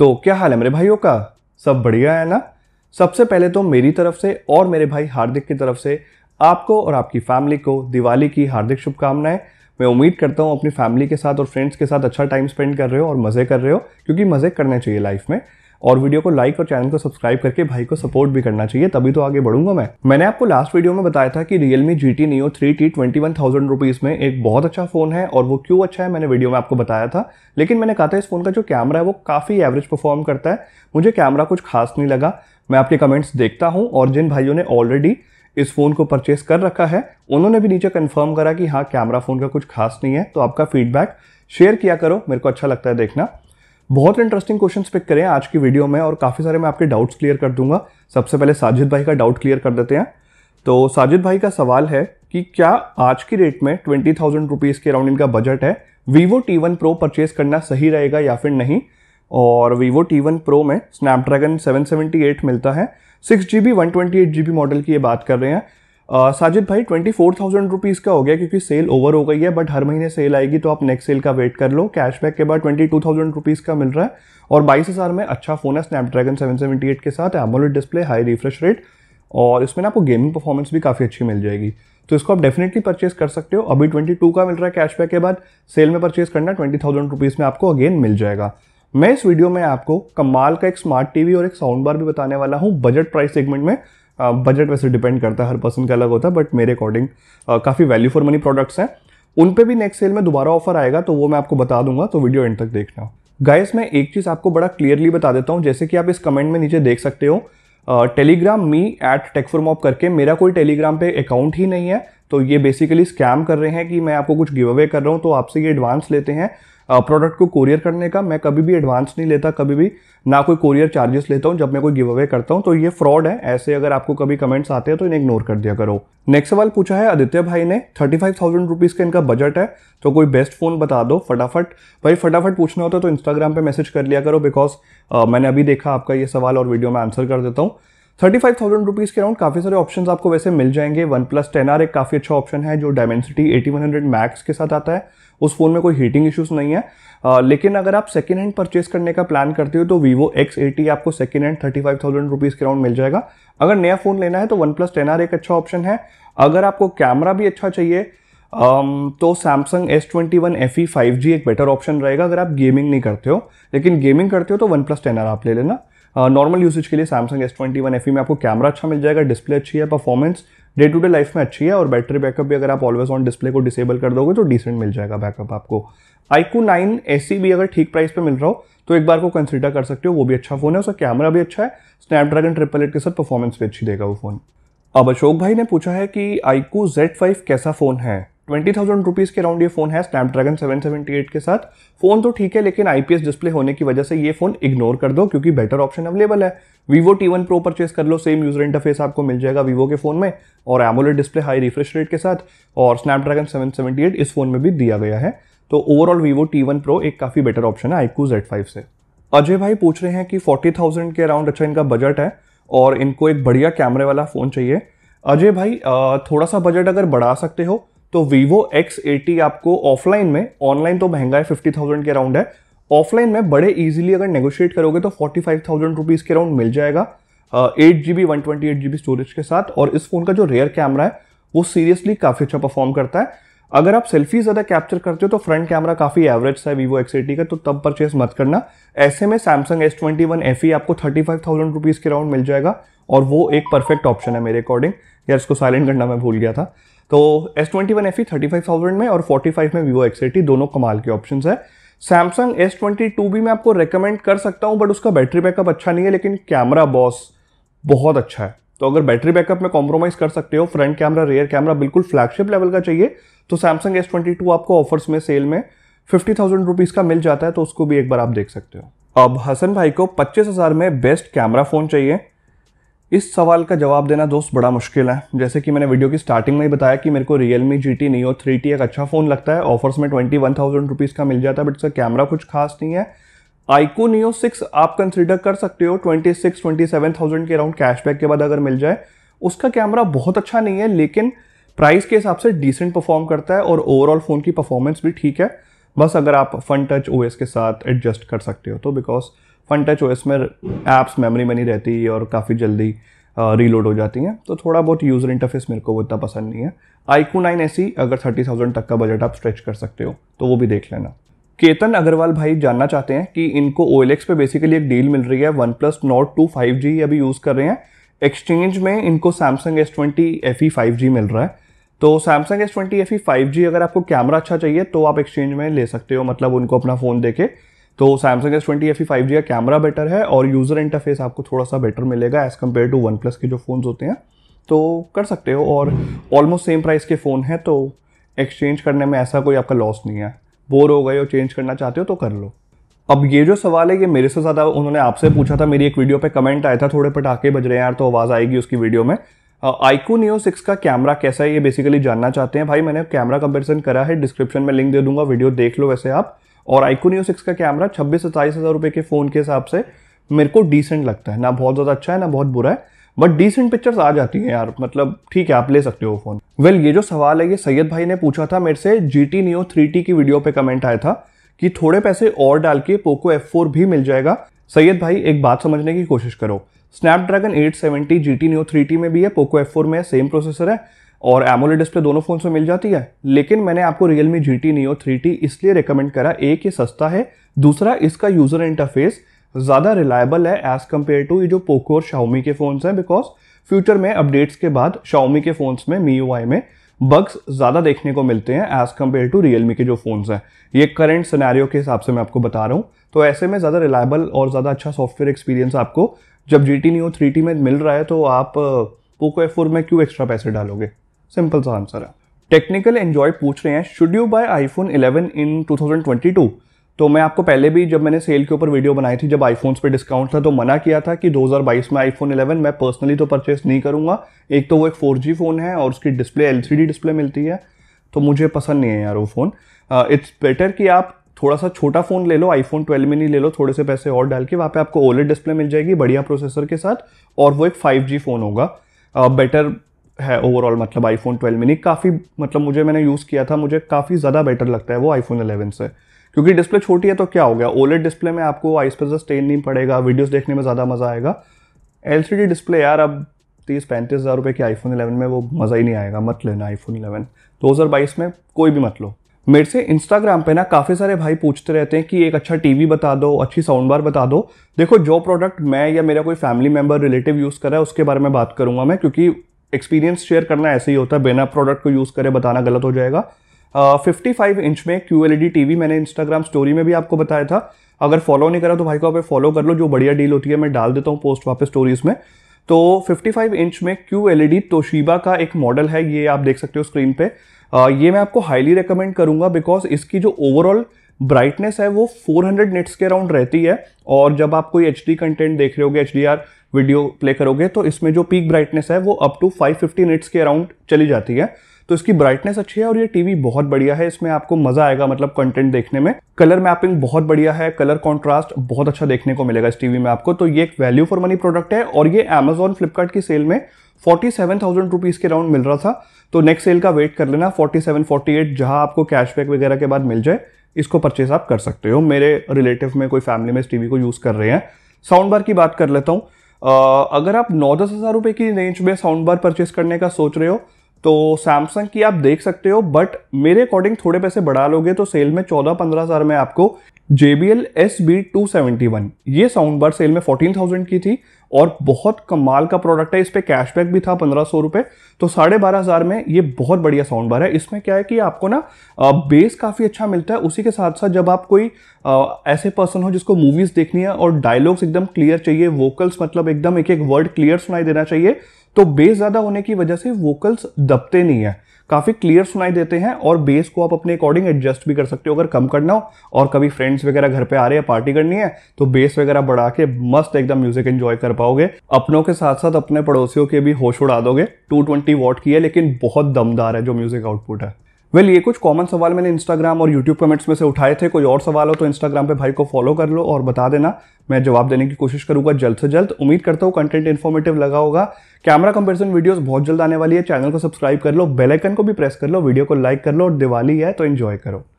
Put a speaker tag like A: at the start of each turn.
A: तो क्या हाल है मेरे भाइयों का सब बढ़िया है ना सबसे पहले तो मेरी तरफ से और मेरे भाई हार्दिक की तरफ से आपको और आपकी फैमिली को दिवाली की हार्दिक शुभकामनाएं मैं उम्मीद करता हूँ अपनी फैमिली के साथ और फ्रेंड्स के साथ अच्छा टाइम स्पेंड कर रहे हो और मज़े कर रहे हो क्योंकि मज़े करने चाहिए लाइफ में और वीडियो को लाइक और चैनल को सब्सक्राइब करके भाई को सपोर्ट भी करना चाहिए तभी तो आगे बढ़ूंगा मैं मैंने आपको लास्ट वीडियो में बताया था कि Realme G T Neo three T twenty one thousand rupees में एक बहुत अच्छा फोन है और वो क्यों अच्छा है मैंने वीडियो में आपको बताया था लेकिन मैंने कहा था इस फोन का जो कैमरा है वो काफी एवरेज परफॉर्म करता है मुझे कैमरा कुछ खास नहीं लगा मैं आपके कमेंट्स देखता हूँ और जिन भाइयों ने ऑलरेडी इस फ़ोन को परचेस कर रखा है उन्होंने भी नीचे कंफर्म करा कि हाँ कैमरा फ़ोन का कुछ खास नहीं है तो आपका फीडबैक शेयर किया करो मेरे को अच्छा लगता है देखना बहुत इंटरेस्टिंग क्वेश्चन पिक करें आज की वीडियो में और काफ़ी सारे मैं आपके डाउट्स क्लियर कर दूंगा सबसे पहले साजिद भाई का डाउट क्लियर कर देते हैं तो साजिद भाई का सवाल है कि क्या आज की रेट में ट्वेंटी थाउजेंड रुपीज़ के अराउंड इनका बजट है Vivo T one Pro purchase करना सही रहेगा या फिर नहीं और वीवो टी वन प्रो में स्नैपड्रैगन सेवन सेवेंटी एट मिलता है six G B one twenty eight G B model की ये बात कर रहे हैं साजिद भाई ट्वेंटी फोर थाउजेंड रुपीज़ का हो गया क्योंकि सेल ओवर हो गई है बट हर महीने सेल आएगी तो आप नेक्स्ट सेल का वेट कर लो कैशबैक के बाद ट्वेंटी टू थाउजेंड रुपीज़ का मिल रहा है और बाईस हज़ार में अच्छा फ़ोन है स्नैपड्रैगन सेवन सेवेंटी एट के साथ AMOLED display high refresh rate और इसमें ना आपको गेमिंग परफॉर्मेंस भी काफ़ी अच्छी मिल जाएगी तो इसको आप डेफिनेटली परचेज कर सकते हो अभी ट्वेंटी टू का मिल रहा है कैशबैक के बाद सेल में परचेज करना ट्वेंटी थाउजेंड रुपीज़ में आपको अगेन मिल जाएगा मैं इस वीडियो में आपको कमाल का एक स्मार्ट टीवी और एक साउंड बार भी बताने वाला हूँ बजट प्राइस सेगमेंट में बजट uh, वैसे डिपेंड करता है हर पर्सन का अलग होता है बट मेरे अकॉर्डिंग काफ़ी वैल्यू फॉर मनी प्रोडक्ट्स हैं उन पर भी नेक्स्ट सेल में दोबारा ऑफर आएगा तो वो मैं आपको बता दूंगा तो वीडियो एंड तक देखना गाइस मैं एक चीज़ आपको बड़ा क्लियरली बता देता हूँ जैसे कि आप इस कमेंट में नीचे देख सकते हो टेलीग्राम मी एट टेकफोरमॉप करके मेरा कोई टेलीग्राम पे अकाउंट ही नहीं है तो ये बेसिकली स्कैम कर रहे हैं कि मैं आपको कुछ गिव अवे कर रहा हूँ तो आपसे ये एडवांस लेते हैं प्रोडक्ट को कोरियर करने का मैं कभी भी एडवांस नहीं लेता कभी भी ना कोई कोरियर चार्जेस लेता हूँ जब मैं कोई गिव अवे करता हूँ तो ये फ्रॉड है ऐसे अगर आपको कभी कमेंट्स आते हैं तो इन्हें इग्नोर कर दिया करो नेक्स्ट सवाल पूछा है आदित्य भाई ने थर्टी फाइव थाउजेंड रुपीज़ का इनका बजट है तो कोई बेस्ट फ़ोन बता दो फटाफट भाई फटाफट पूछना होता है तो इंस्टाग्राम पर मैसेज कर लिया करो बिकॉज मैंने अभी देखा आपका ये सवाल और वीडियो में आंसर कर देता हूँ थर्टी फाइव थाउजेंड रुपीज़ के अराउंड काफ़ी सारे ऑप्शन आपको वैसे मिल जाएंगे वन प्लस टेन आर एक काफ़ी अच्छा ऑप्शन है जो Dimensity eighty one hundred Max के साथ आता है उस फ़ोन में कोई हीटिंग इश्यूज़ नहीं है आ, लेकिन अगर आप सेकेंड हैंड परचेस करने का प्लान करते हो तो वीवो एक्स एटी आपको second hand thirty five thousand rupees के अराउंड मिल जाएगा अगर नया फ़ोन लेना है तो वन प्लस टेन आर एक अच्छा ऑप्शन है अगर आपको कैमरा भी अच्छा चाहिए Um, तो Samsung S twenty one F E five G एक बेटर ऑप्शन रहेगा अगर आप गेमिंग नहीं करते हो लेकिन गेमिंग करते हो तो वन प्लस टेन आर आप ले लेना नॉर्मल uh, यूसेज के लिए Samsung S twenty one F में आपको कैमरा अच्छा मिल जाएगा डिस्प्ले अच्छी है performance day to day life में अच्छी है और बैटरी बैकअप भी अगर आप ऑलवेज ऑन डिस्प्ले को डिसेबल कर दोगे तो डिसेंट मिल जाएगा बैकअप आपको आईकू नाइन ए भी अगर ठीक प्राइस पे मिल रहा हो तो एक बार को कंसिडर कर सकते हो वो भी अच्छा फ़ोन है उसका कैमरा भी अच्छा है स्नैपड्रैगन ट्रिपल एट के साथ परफॉर्मेंस भी अच्छी देगा वो फ़ोन अब अशोक भाई ने पूछा है कि आईकू फाइव कैसा फ़ोन है ट्वेंटी थाउजेंड रुपीज़ के अराउंड ये फ़ोन है स्नैपड्रैगन सेवन सेवेंटी एट के साथ फ़ोन तो ठीक है लेकिन आई पी एस डिस्प्ले होने की वजह से ये फ़ोन इग्नोर कर दो क्योंकि बेटर ऑप्शन अवेलेबल है Vivo T one Pro purchase कर लो सेम यूज़र इंटरफेस आपको मिल जाएगा वीवो के फ़ोन में और AMOLED display high refresh rate के साथ और स्नैपड्रैगन सेवन सेवेंटी एट इस फ़ोन में भी दिया गया है तो overall Vivo T one Pro एक काफ़ी बेटर ऑप्शन है आईकू जेड फाइव से अजय भाई पूछ रहे हैं कि फोर्टी थाउजेंड के अराउंड अच्छा इनका बजट है और इनको एक बढ़िया कैमरे वाला फ़ोन चाहिए अजय भाई थोड़ा सा बजट अगर बढ़ा सकते हो तो वीवो एक्स एटी आपको ऑफलाइन में ऑनलाइन तो महंगा है फिफ्टी थाउजेंड के अराउंड है ऑफलाइन में बड़े इजीली अगर नेगोशिएट करोगे तो फोर्टी फाइव थाउजेंड रुपीज़ के अराउंड मिल जाएगा eight G B one twenty eight G B storage के साथ और इस फ़ोन का जो रेयर कैमरा है वो सीरियसली काफ़ी अच्छा परफॉर्म करता है अगर आप सेल्फी ज़्यादा कैप्चर करते हो तो फ्रंट कैमरा काफ़ी एवरेज सा है वीवो एक्स एटी का तो तब परचेज मत करना ऐसे में Samsung S twenty one F E आपको थर्टी फाइव थाउजेंड रुपीज़ के अराउंड मिल जाएगा और वो एक परफेक्ट ऑप्शन है मेरे अकॉर्डिंग यार इसको साइलेंट करना मैं भूल गया था तो S twenty one F E thirty five thousand में और फोर्टी फाइव में वीवो एक्स दोनों कमाल के ऑप्शन है सैमसंग एस ट्वेंटी टू भी मैं आपको रिकमेंड कर सकता हूँ बट उसका बैटरी बैकअप अच्छा नहीं है लेकिन कैमरा बॉस बहुत अच्छा है तो अगर बैटरी बैकअप में कॉम्प्रोमाइज़ कर सकते हो फ्रंट कैमरा रेयर कैमरा बिल्कुल फ्लैगशिप लेवल का चाहिए तो सैमसंग एस ट्वेंटी टू आपको ऑफर्स में सेल में फिफ्टी थाउजेंड रुपीज़ का मिल जाता है तो उसको भी एक बार आप देख सकते हो अब हसन भाई को पच्चीस हज़ार में बेस्ट कैमरा फ़ोन चाहिए इस सवाल का जवाब देना दोस्त बड़ा मुश्किल है जैसे कि मैंने वीडियो की स्टार्टिंग में ही बताया कि मेरे को Realme G T Neo three T एक अच्छा फ़ोन लगता है ऑफर्स में ट्वेंटी वन थाउजेंड रुपीज़ का मिल जाता है बट इसका कैमरा कुछ खास नहीं है आईको नियो सिक्स आप कंसिडर कर सकते हो twenty six twenty seven thousand के अराउंड कैशबैक के बाद अगर मिल जाए उसका कैमरा बहुत अच्छा नहीं है लेकिन प्राइस के हिसाब से डिसेंट परफॉर्म करता है और ओवरऑल फ़ोन की परफॉर्मेंस भी ठीक है बस अगर आप फन टच ओ के साथ एडजस्ट कर सकते हो तो बिकॉज फन टच ओ में एप्स मेमोरी में नहीं रहती और काफ़ी जल्दी रीलोड हो जाती हैं तो थोड़ा बहुत यूज़र इंटरफेस मेरे को वो इतना पसंद नहीं है आईकू नाइन ऐसी अगर थर्टी थाउजेंड तक का बजट आप स्ट्रेच कर सकते हो तो वो भी देख लेना केतन अग्रवाल भाई जानना चाहते हैं कि इनको ओ पर बेसिकली एक डील मिल रही है OnePlus Nord two five G अभी यूज़ कर रहे हैं एक्सचेंज में इनको Samsung S twenty F E five G मिल रहा है तो Samsung S twenty F E five G अगर आपको कैमरा अच्छा चाहिए तो आप एक्सचेंज में ले सकते हो मतलब उनको अपना फ़ोन देके तो Samsung S twenty F five G का कैमरा बेटर है और यूज़र इंटरफेस आपको थोड़ा सा बेटर मिलेगा as compare to OnePlus के जो फ़ोन्स होते हैं तो कर सकते हो और ऑलमोस्ट सेम प्राइस के फ़ोन हैं तो एक्सचेंज करने में ऐसा कोई आपका लॉस नहीं है बोर हो गए हो चेंज करना चाहते हो तो कर लो अब ये जो सवाल है ये मेरे से ज़्यादा उन्होंने आपसे पूछा था मेरी एक वीडियो पे कमेंट आया था थोड़े पटाखे बज रहे हैं यार तो आवाज़ आएगी उसकी वीडियो में आईकू नियो सिक्स का कैमरा कैसा है ये बेसिकली जानना चाहते हैं भाई मैंने कैमरा कंपेरिजन करा है डिस्क्रिप्शन में लिंक दे दूंगा वीडियो देख लो वैसे आप और आईकोनियो सिक्स का कैमरा छब्बीस सत्ताईस हज़ार रुपये के फ़ोन के हिसाब से मेरे को डिसेंट लगता है ना बहुत ज़्यादा अच्छा है ना बहुत बुरा है बट डिसेंट पिक्चर्स आ जाती हैं यार मतलब ठीक है आप ले सकते हो फ़ोन वेल ये जो सवाल है ये सैयद भाई ने पूछा था मेरे से G T Neo three T की वीडियो पे कमेंट आया था कि थोड़े पैसे और डाल के पोको एफ फोर भी मिल जाएगा सैयद भाई एक बात समझने की कोशिश करो स्नैपड्रैगन 870 GT Neo 3T में भी है पोको F4 में सेम प्रोसेसर है और एमोले डिस्प्ले दोनों फ़ोन में मिल जाती है लेकिन मैंने आपको Realme G T Neo three T इसलिए रिकमेंड करा एक ये सस्ता है दूसरा इसका यूज़र इंटरफेस ज़्यादा रिलायबल है एज़ कम्पेयर टू ये जो पोको और शाओमी के फ़ोन्स हैं बिकॉज फ्यूचर में अपडेट्स के बाद शाओमी के फ़ोन्स में मी यू आई में बग्स ज़्यादा देखने को मिलते हैं एज़ कम्पेयर टू रियलमी के जो फ़ोन्स हैं ये करंट सिनेरियो के हिसाब से मैं आपको बता रहा हूँ तो ऐसे में ज़्यादा रिलायबल और ज़्यादा अच्छा सॉफ्टवेयर एक्सपीरियंस आपको जब G T Neo three T में मिल रहा है तो आप पोको एफ फोर में क्यों एक्स्ट्रा पैसे डालोगे सिंपल सा आंसर है टेक्निकल एंजॉय पूछ रहे हैं should you buy iPhone 11 in 2022 तो मैं आपको पहले भी जब मैंने सेल के ऊपर वीडियो बनाई थी जब आईफोन पे डिस्काउंट था तो मना किया था कि 2022 में आईफोन 11 मैं पर्सनली तो परचेस नहीं करूँगा एक तो वो एक 4G फ़ोन है और उसकी डिस्प्ले एल डिस्प्ले मिलती है तो मुझे पसंद नहीं है यार वो फ़ोन इट्स बेटर कि आप थोड़ा सा छोटा फ़ोन ले लो आईफोन 12 मिनी ले लो थोड़े से पैसे और डाल के वहाँ पे आपको ओलेट डिस्प्ले मिल जाएगी बढ़िया प्रोसेसर के साथ और वो एक फाइव फ़ोन होगा बेटर uh, है ओवरऑल मतलब आईफोन ट्वेल्व मिनी काफ़ी मतलब मुझे मैंने यूज़ किया था मुझे काफ़ी ज़्यादा बेटर लगता है वो आईफोन एलेवन से क्योंकि डिस्प्ले छोटी है तो क्या हो गया ओलेट डिस्प्ले में आपको आई स्पेस स्टेन नहीं पड़ेगा वीडियोज़ देखने में ज़्यादा मज़ा आएगा एल डिस्प्ले यार अब तीस पैंतीस हज़ार रुपये की आईफोन इलेवन में वो मज़ा ही नहीं आएगा मत लेना आईफोन हज़ार बाईस में कोई भी मत लो मेरे से इंस्टाग्राम पे ना काफ़ी सारे भाई पूछते रहते हैं कि एक अच्छा टीवी बता दो अच्छी साउंड बार बता दो देखो जो प्रोडक्ट मैं या मेरा कोई फैमिली मेम्बर रिलेटिव यूज़ कर रहा है उसके बारे में बात करूँगा मैं क्योंकि एक्सपीरियंस शेयर करना ऐसे ही होता है बिना प्रोडक्ट को यूज़ करे बताना गलत हो जाएगा फिफ्टी फाइव इंच में Q L E D T V मैंने इंस्टाग्राम स्टोरी में भी आपको बताया था अगर फॉलो नहीं करा तो भाई को आप फॉलो कर लो जो बढ़िया डील होती है मैं डाल देता हूँ पोस्ट वापस स्टोरीज में तो 55 इंच में क्यू एल ई तोशीबा का एक मॉडल है ये आप देख सकते हो स्क्रीन पे आ, ये मैं आपको हाईली रिकमेंड करूँगा बिकॉज इसकी जो ओवरऑल ब्राइटनेस है वो 400 निट्स के अराउंड रहती है और जब आप कोई एच कंटेंट देख रहे होगे एच वीडियो प्ले करोगे तो इसमें जो पीक ब्राइटनेस है वो अप टू 550 निट्स के अराउंड चली जाती है तो इसकी ब्राइटनेस अच्छी है और ये टीवी बहुत बढ़िया है इसमें आपको मजा आएगा मतलब कंटेंट देखने में कलर मैपिंग बहुत बढ़िया है कलर कॉन्ट्रास्ट बहुत अच्छा देखने को मिलेगा इस टीवी में आपको तो ये एक वैल्यू फॉर मनी प्रोडक्ट है और ये अमेजोन फ्लिपकार्ट की सेल में फोर्टी सेवन थाउजेंड रुपीज़ के अराउंड मिल रहा था तो नेक्स्ट सेल का वेट कर लेना फोर्टी सेवन फोर्टी एट जहाँ आपको कैशबैक वगैरह के बाद मिल जाए इसको परचेज़ आप कर सकते हो मेरे रिलेटिव में कोई फैमिली में इस टीवी को यूज़ कर रहे हैं साउंड बार की बात कर लेता हूँ अगर आप नौ दस हज़ार रुपये की रेंज में साउंड बार परचेज करने का सोच रहे हो तो सैमसंग की आप देख सकते हो बट मेरे अकॉर्डिंग थोड़े पैसे बढ़ा लोगे तो सेल में चौदह पंद्रह हज़ार में आपको J B L S B two seventy one ये साउंड बार सेल में फोर्टीन थाउजेंड की थी और बहुत कमाल का प्रोडक्ट है इस पर कैशबैक भी था पंद्रह सौ रुपये तो साढ़े बारह हज़ार में ये बहुत बढ़िया साउंड बार है इसमें क्या है कि आपको ना बेस काफ़ी अच्छा मिलता है उसी के साथ साथ जब आप कोई ऐसे पर्सन हो जिसको मूवीज़ देखनी है और डायलॉग्स एकदम क्लियर चाहिए वोकल्स मतलब एकदम एक एक वर्ड क्लियर सुनाई देना चाहिए तो बेस ज़्यादा होने की वजह से वोकल्स दबते नहीं है काफ़ी क्लियर सुनाई देते हैं और बेस को आप अपने अकॉर्डिंग एडजस्ट भी कर सकते हो अगर कम करना हो और कभी फ्रेंड्स वगैरह घर पे आ रहे हैं पार्टी करनी है तो बेस वगैरह बढ़ा के मस्त एकदम म्यूजिक एंजॉय कर पाओगे अपनों के साथ साथ अपने पड़ोसियों के भी होश उड़ा दोगे 220 वॉट की है लेकिन बहुत दमदार है जो म्यूजिक आउटपुट है वेल well, ये कुछ कॉमन सवाल मैंने इंस्टाग्राम और यूट्यूब कमेंट्स में से उठाए थे कोई और सवाल हो तो इंस्टाग्राम पे भाई को फॉलो कर लो और बता देना मैं जवाब देने की कोशिश करूंगा जल्द से जल्द उम्मीद करता हूँ कंटेंट इन्फॉर्मेटिव लगा होगा कैमरा कंपेरिजन वीडियोस बहुत जल्द आने वाली है चैनल को सब्सक्राइब कर लो बेलाइकन को भी प्रेस कर लो वीडियो को लाइक कर लो और दिवाली है तो इन्जॉय करो